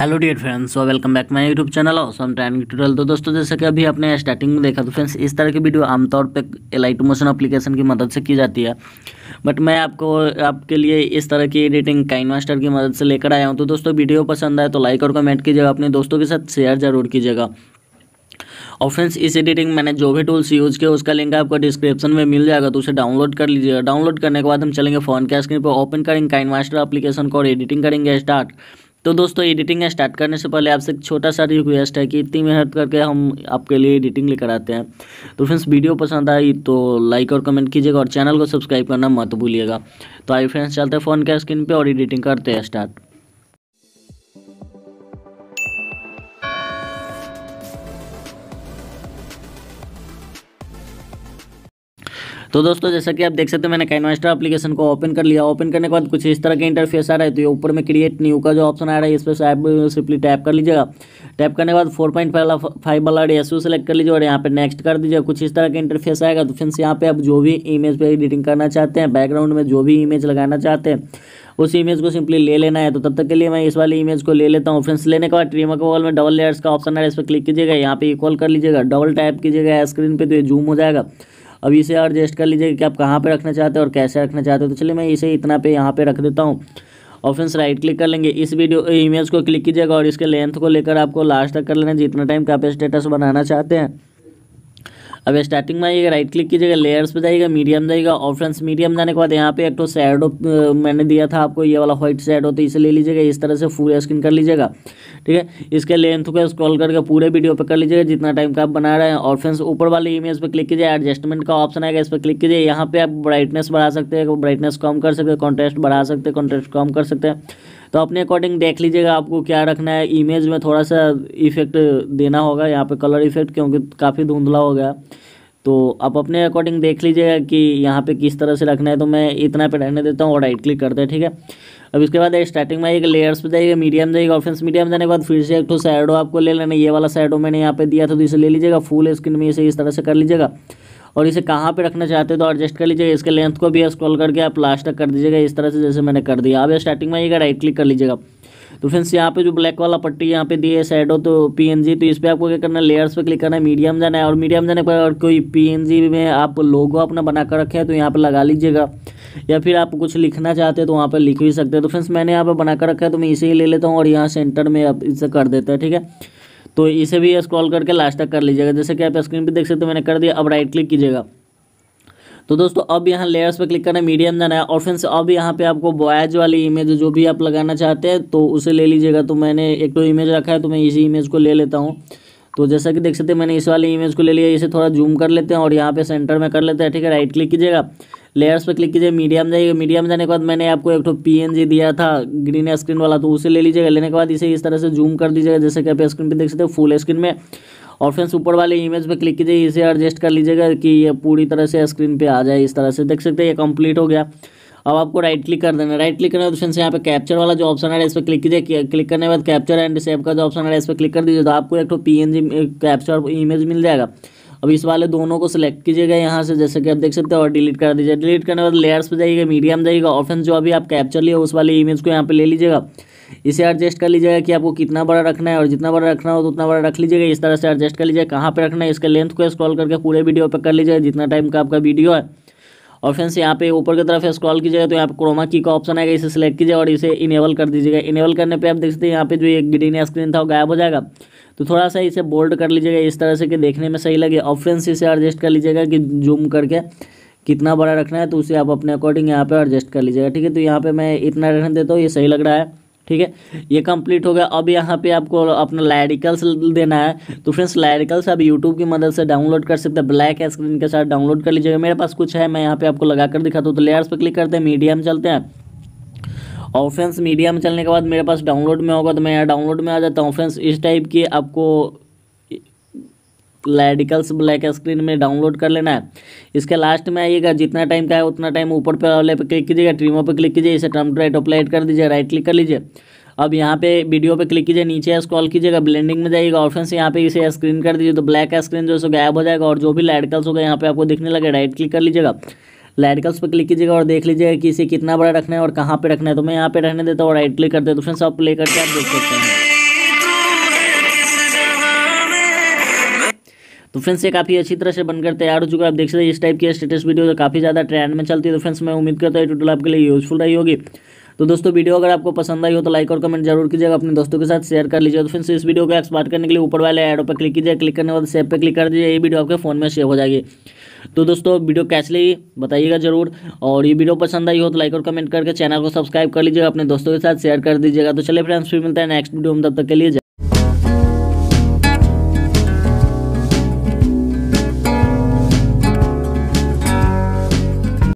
hello dear friends so welcome back my YouTube channel some training tutorial तो दोस्तों जैसे कि अभी आपने स्टार्टिंग में देखा तो फ्रेंड्स इस तरह की वीडियो आमतौर पे एलाइट मोशन एप्लीकेशन की मदद से की जाती है बट मैं आपको आपके लिए इस तरह की एडिटिंग काइन मास्टर की मदद से लेकर आया हूँ तो दोस्तों वीडियो पसंद आए तो लाइक और कमेंट कीजिएगा अपने दोस्तों के साथ शेयर जरूर कीजिएगा और फ्रेंड्स इस एडिटिंग मैंने जो भी टूल्स यूज़ किया उसका लिंक आपको डिस्क्रिप्शन में मिल जाएगा तो उसे डाउनलोड कर लीजिएगा डाउनलोड करने के बाद हम चलेंगे फ़ोन के स्क्रीन पर ओपन करेंगे काइन मास्टर एप्लीकेशन को और एडिटिंग करेंगे स्टार्ट तो दोस्तों एडिटिंग स्टार्ट करने से पहले आपसे एक छोटा सा रिक्वेस्ट है कि इतनी मेहनत करके हम आपके लिए एडिटिंग लेकर आते हैं तो फ्रेंड्स वीडियो पसंद आई तो लाइक और कमेंट कीजिएगा और चैनल को सब्सक्राइब करना मत भूलिएगा तो आई फ्रेंड्स चलते हैं फ़ोन के स्क्रीन पर और एडिटिंग करते हैं स्टार्ट तो दोस्तों जैसा कि आप देख सकते हो मैंने कैनवास्टर अपलीकेशन को ओपन कर लिया ओपन करने के बाद कुछ इस तरह के इंटरफेस आ रहा है तो ये ऊपर में क्रिएट न्यू का जो ऑप्शन आ रहा है इस पर सिंपली टैप कर लीजिएगा टैप करने के बाद फोर पॉइंट फाइव वाला रेसो सेलेक्ट कर लीजिए और यहाँ पर नेक्स्ट कर दीजिए कुछ इस तरह का इंटरफेस आएगा तो फ्रेंड्स यहाँ पे आप जो भी इमेज पर एडिटिंग करना चाहते हैं बैकग्राउंड में जो भी इमेज लगाना चाहते हैं उस इमेज को सिंपली ले लेना है तो तब तक के लिए मैं इस वाली इमेज को ले लेता हूँ फ्रेंड्स लेने के बाद ट्रीमा के वॉल में डबल लेयर्स का ऑप्शन है इस पर क्लिक कीजिएगा यहाँ पे इक्वल कर लीजिएगा डबल टाइप कीजिएगा स्क्रीन पे तो ये जूम हो जाएगा अब इसे एडजस्ट कर लीजिए कि आप कहाँ पर रखना चाहते हैं और कैसे रखना चाहते हो तो चलिए मैं इसे इतना पे यहाँ पर रख देता हूँ और फ्रेंड्स राइट क्लिक कर लेंगे इस वीडियो इमेज को क्लिक कीजिएगा और इसके लेंथ को लेकर आपको लास्ट तक कर लेना जितना टाइम का आप स्टेटस बनाना चाहते हैं अब स्टार्टिंग में आइएगा राइट क्लिक कीजिएगा लेयर्स पे जाइएगा मीडियम जाइएगा और मीडियम जाने के बाद यहाँ पे एक तो शेडो मैंने दिया था आपको ये वाला व्हाइट शेडो तो इसे ले लीजिएगा इस तरह से फुल स्क्रीन कर लीजिएगा ठीक है इसके लेंथ को स्क्रॉल करके पूरे वीडियो पर कर लीजिएगा जितना टाइम का आप बना रहे हैं और ऊपर वाले इमेज पर क्लिक कीजिए एडजस्टमेंट का ऑप्शन आएगा इस पर क्लिक कीजिए यहाँ पे आप ब्राइटनेस बढ़ा सकते हैं ब्राइटनेस कम कर सकते हैं कॉन्ट्रेस्ट बढ़ा सकते हैं कॉन्ट्रेस्ट कम कर सकते हैं तो अपने अकॉर्डिंग देख लीजिएगा आपको क्या रखना है इमेज में थोड़ा सा इफेक्ट देना होगा यहाँ पे कलर इफेक्ट क्योंकि काफ़ी धुंधला हो गया तो आप अपने अकॉर्डिंग देख लीजिएगा कि यहाँ पे किस तरह से रखना है तो मैं इतना पे रहने देता हूँ और राइट क्लिक करते हैं ठीक है अब इसके बाद स्टार्टिंग में एक लेयर्स पे जाइएगा मीडियम जाइएगा ऑफेंस मीडियम जाने के बाद फिर से एक तो साइडो आपको ले लेना ये वाला साइडो मैंने यहाँ पे दिया था तो इसे ले लीजिएगा फुल स्क्रीन में इसे इस तरह से कर लीजिएगा और इसे कहाँ पे रखना चाहते हो तो एडजस्ट कर लीजिएगा इसके लेंथ को भी स्क्रॉल करके आप लास्ट तक कर दीजिएगा इस तरह से जैसे मैंने कर दिया आप स्टार्टिंग में आइएगा राइट क्लिक कर लीजिएगा तो फ्रेंड्स यहाँ पे जो ब्लैक वाला पट्टी यहाँ पे दी है शेडो तो पीएनजी तो इस पर आपको क्या करना है लेयर्स पे क्लिक करना है मीडियम जाना है और मीडियम जाने पर और कोई पीएनजी में आप लोगो अपना बना कर रखे हैं तो यहाँ पे लगा लीजिएगा या फिर आप कुछ लिखना चाहते हैं तो वहाँ पर लिख भी सकते हैं तो फ्रेंड्स मैंने यहाँ पर बना कर रखा है तो मैं इसे ही ले लेता हूँ और यहाँ सेंटर में आप इसे कर देते हैं ठीक है तो इसे भी स्क्रॉल करके लास्ट तक कर लीजिएगा जैसे कि आप स्क्रीन पर देख सकते हो मैंने कर दिया अब राइट क्लिक कीजिएगा तो दोस्तों अब यहाँ लेयर्स पे क्लिक करना है मीडियम जाना है और फ्रेंड्स अब यहाँ पे आपको बॉयज वाली इमेज जो भी आप लगाना चाहते हैं तो उसे ले लीजिएगा तो मैंने एक तो इमेज रखा है तो मैं इसी इमेज को ले लेता हूँ तो जैसा कि देख सकते हैं मैंने इस वाली इमेज को ले लिया इसे थोड़ा जूम कर लेते हैं और यहाँ पे सेंटर में कर लेते हैं ठीक है राइट क्लिक कीजिएगा लेयर्स पर क्लिक कीजिए मीडियम जाइए जाइएगा जाने के बाद मैंने आपको एक तो पी दिया था ग्रीन स्क्रीन वाला तो उसे ले लीजिएगा लेने के बाद इसे इस तरह से जूम कर दीजिएगा जैसे कि आप स्क्रीन पर देख सकते हो फुल स्क्रीन में और फ्रेंड्स ऊपर वाले इमेज पर क्लिक कीजिए इसे एडजस्ट कर लीजिएगा कि ये पूरी तरह से स्क्रीन पे आ जाए इस तरह से देख सकते हैं ये कंप्लीट हो गया अब आपको राइट क्लिक कर देना राइट क्लिक करने तो फ्रेंड्स यहाँ पे कैप्चर वाला जो ऑप्शन है इस पर क्लिक कीजिए क्लिक करने के बाद कैप्चर एंड सेव का जो ऑप्शन है इस पर क्लिक कर दीजिए तो आपको एक तो पी कैप्चर इमेज मिल जाएगा अब इस वाले दोनों को सिलेक्ट कीजिएगा यहाँ से जैसे कि आप देख सकते हो और डिलीट कर दीजिए डिलीट करने के बाद लेयर्स पर जाइएगा मीडियम जाइएगा ऑफेंस जो अभी आप कैप्चर लिया उस वाली इमेज को यहाँ पर ले लीजिएगा इसे एडजस्ट कर लीजिएगा कि आपको कितना बड़ा रखना है और जितना बड़ा रखना हो तो उतना बड़ा रख लीजिएगा इस तरह से एडजस्ट कर लीजिएगा कहाँ पर रखना है इसके लेंथ को स्क्रॉल करके पूरे वीडियो पर कर लीजिएगा जितना टाइम का आपका वीडियो है और फ्रेंड्स यहाँ पे ऊपर की तरफ स्क्रॉल कीजिएगा तो यहाँ पे क्रोमा की का ऑप्शन आएगा इसे सेलेक्ट कीजिए और इसे इनेबल कर दीजिएगा इनेबल करने पे आप देख सकते हैं यहाँ पे जो एक ग्रीन स्क्रीन था वो गायब हो जाएगा तो थोड़ा सा इसे बोल्ड कर लीजिएगा इस तरह से कि देखने में सही लगे और फ्रेंड्स इसे एडजस्ट कर लीजिएगा कि जूम करके कितना बड़ा रखना है तो उसे आप अपने अकॉर्डिंग यहाँ पर एडजस्ट कर लीजिएगा ठीक है तो यहाँ पर मैं इतना रखने देता हूँ ये सही लग रहा है ठीक है ये कंप्लीट हो गया अब यहाँ पे आपको अपना लैरिकल्स देना है तो फ्रेंड्स लैरिकल्स आप यूट्यूब की मदद से डाउनलोड कर सकते हैं ब्लैक स्क्रीन के साथ डाउनलोड कर लीजिएगा मेरे पास कुछ है मैं यहाँ पे आपको लगा कर दिखाता हूँ तो लेयर्स पर क्लिक करते हैं मीडियम चलते हैं और फ्रेंड्स मीडिया में चलने के बाद मेरे पास डाउनलोड में होगा तो मैं यहाँ डाउनलोड में आ जाता हूँ फ्रेंड्स इस टाइप की आपको लेडिकल्स ब्लैक स्क्रीन में डाउनलोड कर लेना है इसके लास्ट में आइएगा जितना टाइम का है उतना टाइम ऊपर पे वाले पे क्लिक कीजिएगा ट्रीमो पे क्लिक कीजिए इसे टर्म टू राइट अप्लाइड कर दीजिए राइट क्लिक कर लीजिए अब यहाँ पे वीडियो पे क्लिक कीजिए नीचे स्क्रॉल कीजिएगा ब्लेंडिंग में जाइएगा ऑप्शन से यहाँ पे इसे स्क्रीन कर दीजिए तो ब्लैक स्क्रीन जो है गायब हो जाएगा और जो भी लेडिकल्स होगा यहाँ पे आपको दिखने लगे राइट क्लिक कर लीजिएगा लेडिकल्स पर क्लिक कीजिएगा और देख लीजिएगा कि इसे कितना बड़ा रखना है और कहाँ पर रखना है तो मैं यहाँ पर रहने देता हूँ राइट क्लिक करते तो फ्रेंड्स आप प्ले करके आप देख सकते हैं तो फ्रेंड्स ये काफ़ी अच्छी तरह से बनकर तैयार हो चुका है आप देख सकते हैं इस टाइप की स्टेटस वीडियो तो काफ़ी ज़्यादा ट्रेंड में चलती है तो फ्रेंड्स मैं उम्मीद करता हूँ टूटल आपके लिए यूजफुल रही होगी तो दोस्तों वीडियो अगर आपको पसंद आई हो तो लाइक और कमेंट जरूर कीजिएगा अपने दोस्तों के साथ शेयर कर लीजिए तो फ्रेंड्स इस वीडियो को एक्सपार्ट करने के लिए ऊपर वाले एडो पर क्लिक कीजिए क्लिक करने के बाद सेव पर क्लिक कर दीजिए ये वीडियो आपके फोन में सेव हो जाएगी तो दोस्तों वीडियो कैसे लगी बताइएगा जरूर और ये वीडियो पसंद आई हो तो लाइक और कमेंट करके चैनल को सब्सक्राइब कर लीजिएगा अपने दोस्तों के साथ शेयर कर दीजिएगा तो चले फ्रेंड्स फिर मिलता है नेक्स्ट वीडियो में तब तक के लिए